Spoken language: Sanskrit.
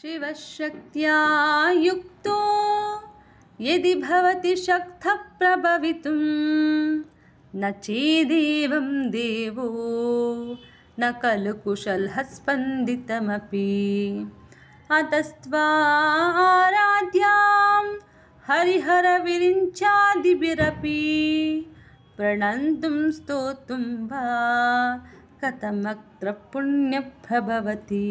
शिवशक्त्या युक्तो यदि भवति शक्तः प्रभवितुं न चेदेवं देवो न कुशलः स्पन्दितमपि अतस्त्वाराध्यां हरिहरविरिञ्चादिभिरपि प्रणन्तुं स्तोतुं वा कथमत्र पुण्यप्रभवति